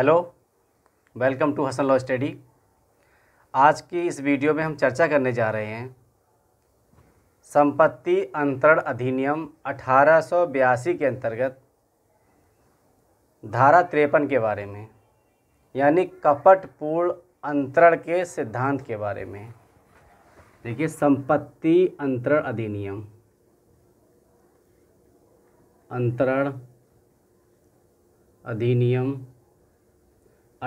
hello welcome to Hasan law study आज की इस वीडियो में हम चर्चा करने जा रहे हैं संपत्ति अंतरण अधिनियम अठारह के अंतर्गत धारा त्रेपन के बारे में यानी कपटपूर्ण अंतरण के सिद्धांत के बारे में देखिए संपत्ति अंतरण अधिनियम अंतरण अधिनियम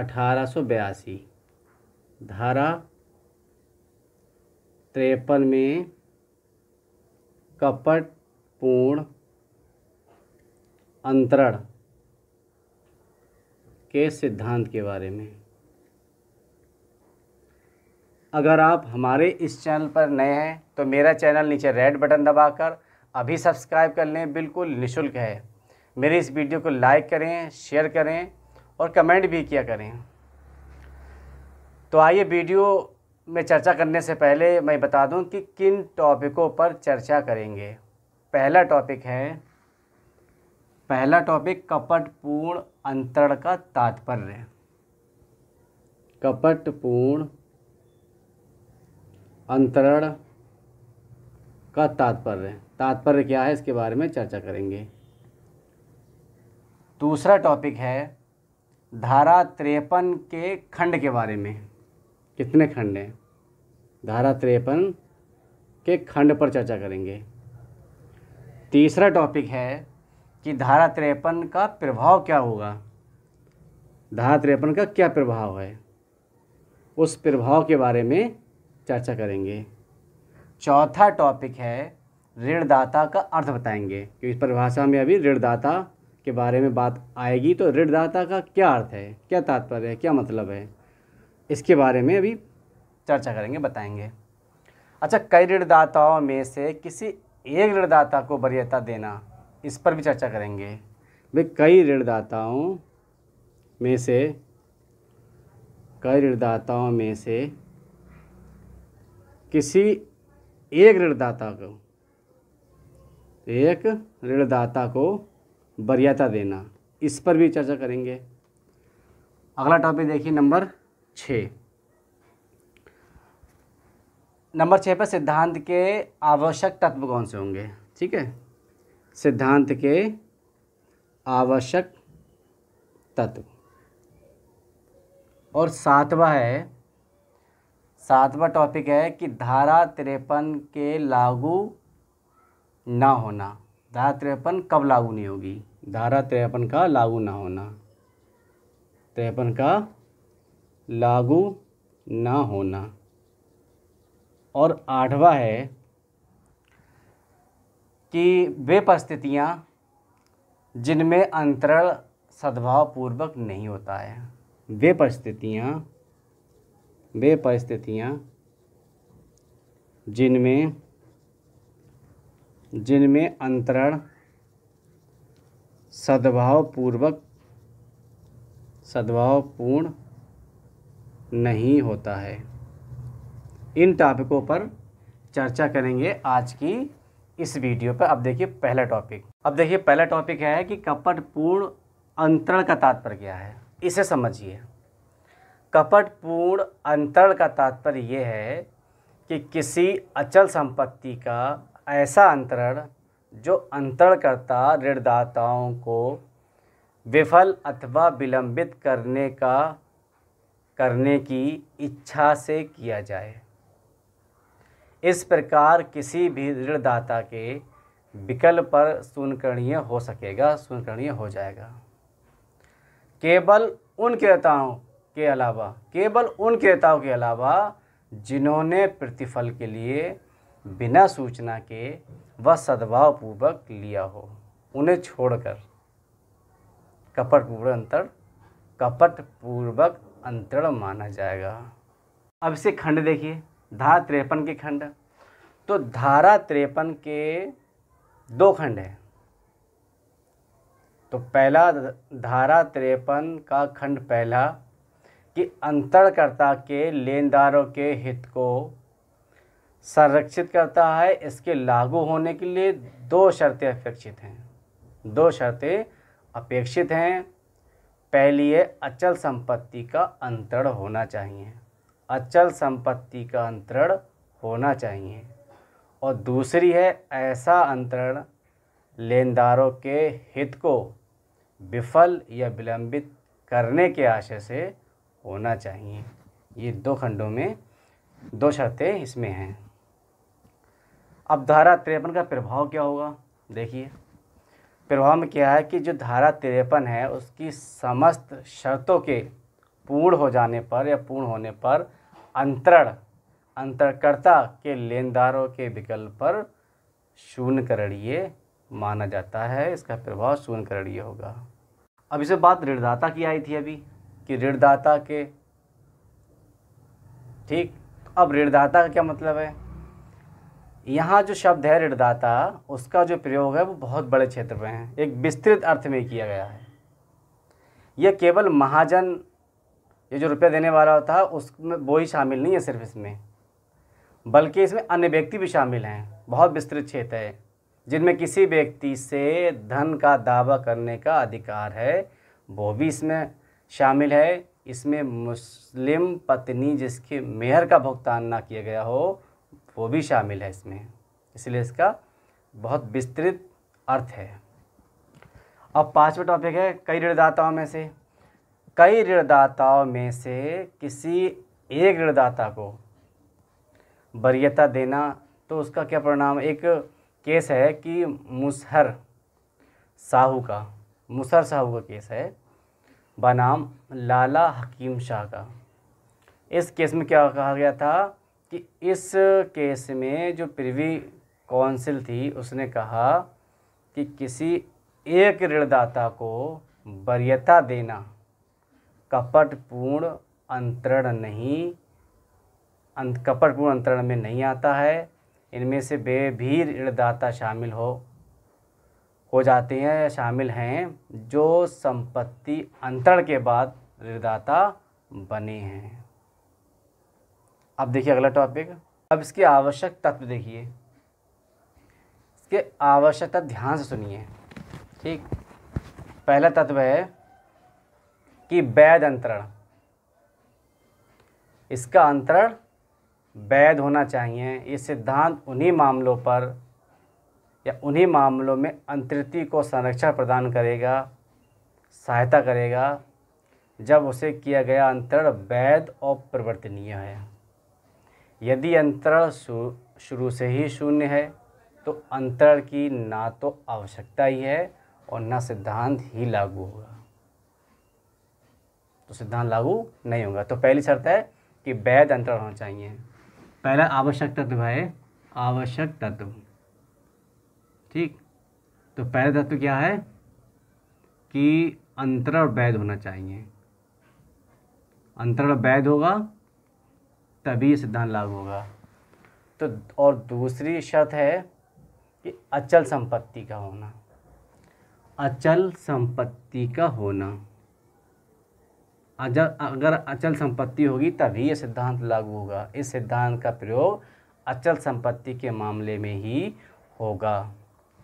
अठारह सौ बयासी धारा त्रेपन में कपटपूर्ण अंतरण के सिद्धांत के बारे में अगर आप हमारे इस चैनल पर नए हैं तो मेरा चैनल नीचे रेड बटन दबाकर अभी सब्सक्राइब कर लें बिल्कुल निशुल्क है मेरी इस वीडियो को लाइक करें शेयर करें और कमेंट भी किया करें तो आइए वीडियो में चर्चा करने से पहले मैं बता दूं कि किन टॉपिकों पर चर्चा करेंगे पहला टॉपिक है पहला टॉपिक कपटपूर्ण अंतरण का तात्पर्य कपटपूर्ण अंतरण का तात्पर्य तात्पर्य क्या है इसके बारे में चर्चा करेंगे दूसरा टॉपिक है धारा त्रेपन के खंड के बारे में कितने खंड हैं धारा त्रेपन के खंड पर चर्चा करेंगे तीसरा टॉपिक है कि धारा त्रेपन का प्रभाव क्या होगा धारा त्रेपन का क्या प्रभाव है उस प्रभाव के बारे में चर्चा करेंगे चौथा टॉपिक है ऋणदाता का अर्थ बताएंगे क्योंकि परिभाषा में अभी ऋणदाता के बारे में बात आएगी तो ऋणदाता का क्या अर्थ है क्या तात्पर्य है क्या मतलब है इसके बारे में अभी चर्चा करेंगे बताएंगे अच्छा कई ऋणदाताओं में से किसी एक ऋणदाता को वरीयता देना इस पर भी चर्चा करेंगे भाई कई ऋणदाताओं में से कई ऋणदाताओं में से किसी एक ऋणदाता को एक ऋणदाता को वरीयता देना इस पर भी चर्चा करेंगे अगला टॉपिक देखिए नंबर छः नंबर छः पर सिद्धांत के आवश्यक तत्व कौन से होंगे ठीक है सिद्धांत के आवश्यक तत्व और सातवा है सातवा टॉपिक है कि धारा तिरपन के लागू ना होना धारा त्रेपन कब लागू नहीं होगी धारा त्रेपन का लागू ना होना त्रेपन का लागू ना होना और आठवां है कि वे परिस्थितियाँ जिनमें अंतरण सद्भावपूर्वक नहीं होता है वे परिस्थितियाँ वे परिस्थितियाँ जिनमें जिनमें अंतरण सद्भाव पूर्वक सद्भावपूर्ण नहीं होता है इन टॉपिकों पर चर्चा करेंगे आज की इस वीडियो पर अब देखिए पहला टॉपिक अब देखिए पहला टॉपिक है कि कपटपूर्ण अंतरण का तात्पर्य क्या है इसे समझिए कपटपूर्ण अंतरण का तात्पर्य यह है कि किसी अचल संपत्ति का ऐसा अंतरण जो अंतरणकर्ता ऋणदाताओं को विफल अथवा विलंबित करने का करने की इच्छा से किया जाए इस प्रकार किसी भी ऋणदाता के विकल्प पर सुनकरणीय हो सकेगा सुनकरणीय हो जाएगा केवल उन क्रेताओं के अलावा केवल उन क्रेताओं के अलावा जिन्होंने प्रतिफल के लिए बिना सूचना के व सद्भावपूर्वक लिया हो उन्हें छोड़कर कपटपूर्ण अंतर कपटपूर्वक अंतरण माना जाएगा अब इसे खंड देखिए धारा त्रेपन के खंड तो धारा त्रेपन के दो खंड हैं तो पहला धारा त्रेपन का खंड पहला कि अंतरकर्ता के लेनदारों के हित को संरक्षित करता है इसके लागू होने के लिए दो शर्तें अपेक्षित हैं दो शर्तें अपेक्षित हैं पहली है अचल संपत्ति का अंतरण होना चाहिए अचल संपत्ति का अंतरण होना चाहिए और दूसरी है ऐसा अंतरण लेनदारों के हित को विफल या विलंबित करने के आशय से होना चाहिए ये दो खंडों में दो शर्तें इसमें हैं अब धारा तिरपन का प्रभाव क्या होगा देखिए प्रभाव में क्या है कि जो धारा तिरपन है उसकी समस्त शर्तों के पूर्ण हो जाने पर या पूर्ण होने पर अंतरण अंतरकर्ता के लेनदारों के विकल्प पर शून्य करणीय माना जाता है इसका प्रभाव शून्य करणीय होगा अब इसे बात ऋणदाता की आई थी अभी कि ऋणदाता के ठीक अब ऋणदाता का क्या मतलब है यहाँ जो शब्द है ऋणदाता उसका जो प्रयोग है वो बहुत बड़े क्षेत्र में है एक विस्तृत अर्थ में किया गया है यह केवल महाजन ये जो रुपया देने वाला होता है उसमें वो ही शामिल नहीं है सिर्फ इसमें बल्कि इसमें अन्य व्यक्ति भी शामिल हैं बहुत विस्तृत क्षेत्र है जिनमें किसी व्यक्ति से धन का दावा करने का अधिकार है वो भी इसमें शामिल है इसमें मुस्लिम पत्नी जिसके मेहर का भुगतान ना किया गया हो वो भी शामिल है इसमें इसलिए इसका बहुत विस्तृत अर्थ है अब पांचवा टॉपिक है कई ऋणदाताओं में से कई ऋणदाताओं में से किसी एक ऋणदाता को वरीयता देना तो उसका क्या परिणाम एक केस है कि मुसहर साहू का मुसहर साहू का केस है बनाम लाला हकीम शाह का इस केस में क्या कहा गया था कि इस केस में जो प्रिवी काउंसिल थी उसने कहा कि किसी एक ऋणदाता को वरीयता देना कपटपूर्ण अंतरण नहीं अंत कपटपूर्ण अंतरण में नहीं आता है इनमें से वे भी ऋणदाता शामिल हो हो जाते हैं या शामिल हैं जो संपत्ति अंतरण के बाद ऋणदाता बने हैं अब देखिए अगला टॉपिक अब इसके आवश्यक तत्व देखिए इसके आवश्यक तत्व ध्यान से सुनिए ठीक पहला तत्व है कि वैध अंतरण इसका अंतरण वैध होना चाहिए ये सिद्धांत उन्हीं मामलों पर या उन्हीं मामलों में अंतरिति को संरक्षण प्रदान करेगा सहायता करेगा जब उसे किया गया अंतरण वैध और परिवर्तनीय है यदि अंतरण शुरू से ही शून्य है तो अंतरण की ना तो आवश्यकता ही है और ना सिद्धांत ही लागू होगा तो सिद्धांत लागू नहीं होगा तो पहली शर्त है कि वैध अंतरण होना चाहिए पहला आवश्यक तत्व है आवश्यक तत्व ठीक तो पहला तत्व क्या है कि अंतरण वैध होना चाहिए अंतरण वैध होगा तभी ये सिद्धांत लागू होगा तो और दूसरी शर्त है कि अचल संपत्ति का होना अचल संपत्ति का होना अजर अगर अचल संपत्ति होगी तभी यह सिद्धांत लागू होगा इस सिद्धांत का प्रयोग अचल संपत्ति के मामले में ही होगा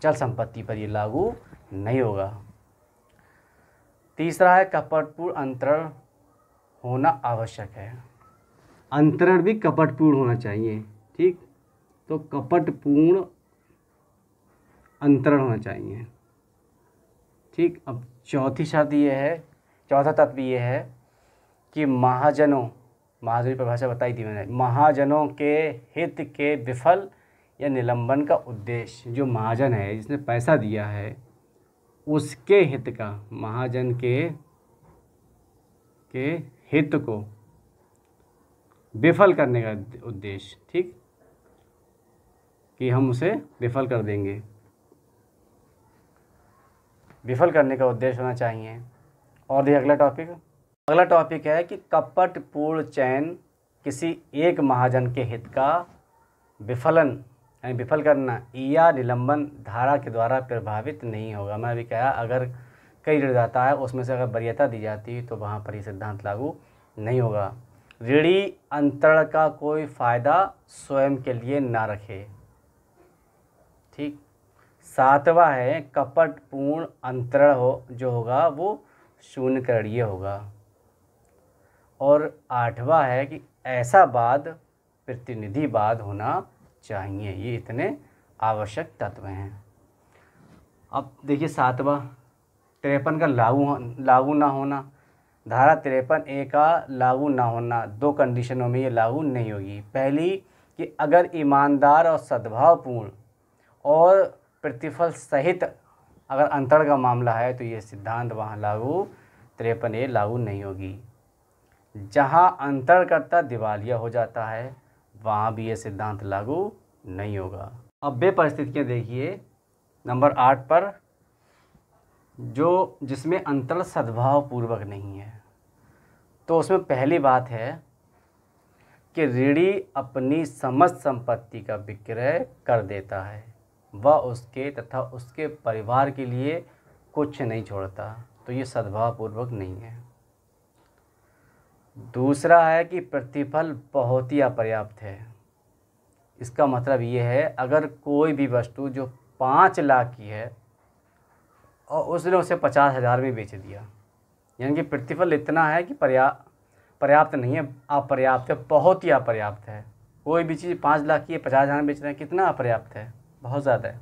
चल संपत्ति पर यह लागू नहीं होगा तीसरा है कपटपूर्ण अंतरण होना आवश्यक है अंतरण भी कपटपूर्ण होना चाहिए ठीक तो कपटपूर्ण अंतरण होना चाहिए ठीक अब चौथी शर्त ये है चौथा तत्व ये है कि महाजनों महाजनी परिभाषा बताई थी मैंने महाजनों के हित के विफल या निलंबन का उद्देश्य जो महाजन है जिसने पैसा दिया है उसके हित का महाजन के के हित को विफल करने का उद्देश्य ठीक कि हम उसे विफल कर देंगे विफल करने का उद्देश्य होना चाहिए और ये अगला टॉपिक अगला टॉपिक है कि कपटपूर्ण चयन किसी एक महाजन के हित का विफलन यानी विफल करना या निलंबन धारा के द्वारा प्रभावित नहीं होगा मैं अभी कहा अगर कई ऋणदाता है उसमें से अगर वरीयता दी जाती है तो वहाँ पर ये सिद्धांत लागू नहीं होगा ऋणी अंतरण का कोई फ़ायदा स्वयं के लिए ना रखे ठीक सातवां है कपटपूर्ण अंतरण हो जो होगा वो शून्य करणीय होगा और आठवां है कि ऐसा बाद प्रतिनिधि बाद होना चाहिए ये इतने आवश्यक तत्व हैं अब देखिए सातवां त्रेपन का लागू लागू ना होना धारा तिरपन ए का लागू ना होना दो कंडीशनों में ये लागू नहीं होगी पहली कि अगर ईमानदार और सद्भावपूर्ण और प्रतिफल सहित अगर अंतर का मामला है तो ये सिद्धांत वहाँ लागू तिरपन ए लागू नहीं होगी जहाँ अंतरकर्ता दिवालिया हो जाता है वहाँ भी ये सिद्धांत लागू नहीं होगा अब वे परिस्थितियाँ देखिए नंबर आठ पर जो जिसमें अंतर सद्भाव पूर्वक नहीं है तो उसमें पहली बात है कि ऋणी अपनी समस्त संपत्ति का विक्रय कर देता है वह उसके तथा उसके परिवार के लिए कुछ नहीं छोड़ता तो ये सद्भावपूर्वक नहीं है दूसरा है कि प्रतिफल बहुत ही अपर्याप्त है इसका मतलब ये है अगर कोई भी वस्तु जो पाँच लाख की है और उसने उसे पचास हज़ार में बेच दिया यानी कि प्रतिफल इतना है कि पर्या पर्याप्त नहीं है अपर्याप्त है बहुत ही अपर्याप्त है कोई भी चीज़ पाँच लाख की पचास हज़ार बेच रहे हैं कितना अपर्याप्त है बहुत ज़्यादा है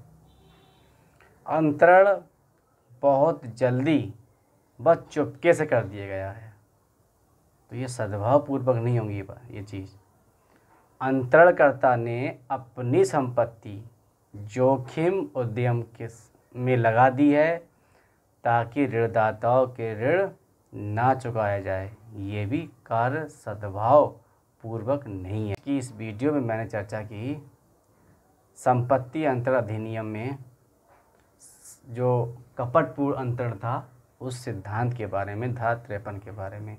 अंतरण बहुत जल्दी बस चुपके से कर दिया गया है तो ये सद्भावपूर्वक नहीं होंगी ये चीज़ अंतरणकर्ता ने अपनी संपत्ति जोखिम उद्यम के में लगा दी है ताकि ऋणदाताओं के ऋण ना चुकाया जाए ये भी कार्य सद्भाव पूर्वक नहीं है कि इस वीडियो में मैंने चर्चा की संपत्ति अंतर अधिनियम में जो कपटपूर्ण अंतरण था उस सिद्धांत के बारे में धारा त्रेपन के बारे में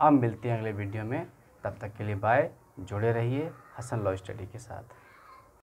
अब मिलते हैं अगले वीडियो में तब तक के लिए बाय जुड़े रहिए हसन लॉ स्टडी के साथ